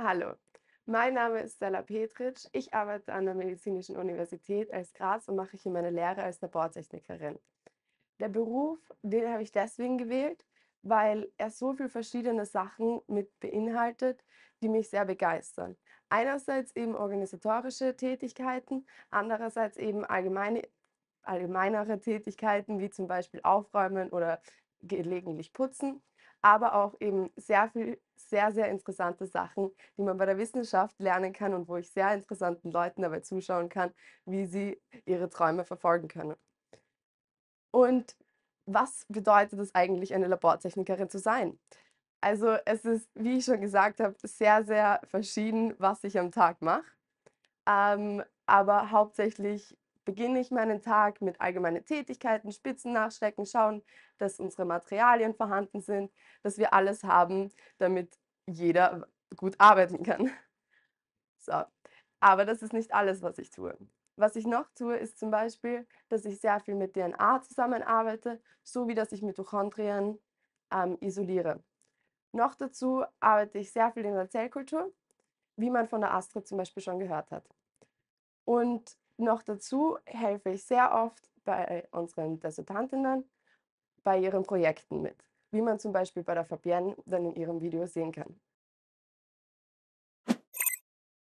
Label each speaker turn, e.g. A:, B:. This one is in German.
A: Hallo, mein Name ist Stella Petritsch. Ich arbeite an der Medizinischen Universität als Graz und mache hier meine Lehre als Labortechnikerin. Der Beruf, den habe ich deswegen gewählt, weil er so viele verschiedene Sachen mit beinhaltet, die mich sehr begeistern. Einerseits eben organisatorische Tätigkeiten, andererseits eben allgemeine, allgemeinere Tätigkeiten wie zum Beispiel Aufräumen oder gelegentlich Putzen aber auch eben sehr viel, sehr, sehr interessante Sachen, die man bei der Wissenschaft lernen kann und wo ich sehr interessanten Leuten dabei zuschauen kann, wie sie ihre Träume verfolgen können. Und was bedeutet es eigentlich, eine Labortechnikerin zu sein? Also es ist, wie ich schon gesagt habe, sehr, sehr verschieden, was ich am Tag mache. Ähm, aber hauptsächlich beginne ich meinen Tag mit allgemeinen Tätigkeiten, Spitzen nachstecken, schauen, dass unsere Materialien vorhanden sind, dass wir alles haben, damit jeder gut arbeiten kann. So. Aber das ist nicht alles, was ich tue. Was ich noch tue, ist zum Beispiel, dass ich sehr viel mit DNA zusammenarbeite, sowie dass ich Mitochondrien ähm, isoliere. Noch dazu arbeite ich sehr viel in der Zellkultur, wie man von der Astra zum Beispiel schon gehört hat. Und noch dazu helfe ich sehr oft bei unseren Dissertantinnen bei ihren Projekten mit, wie man zum Beispiel bei der Fabienne dann in ihrem Video sehen kann.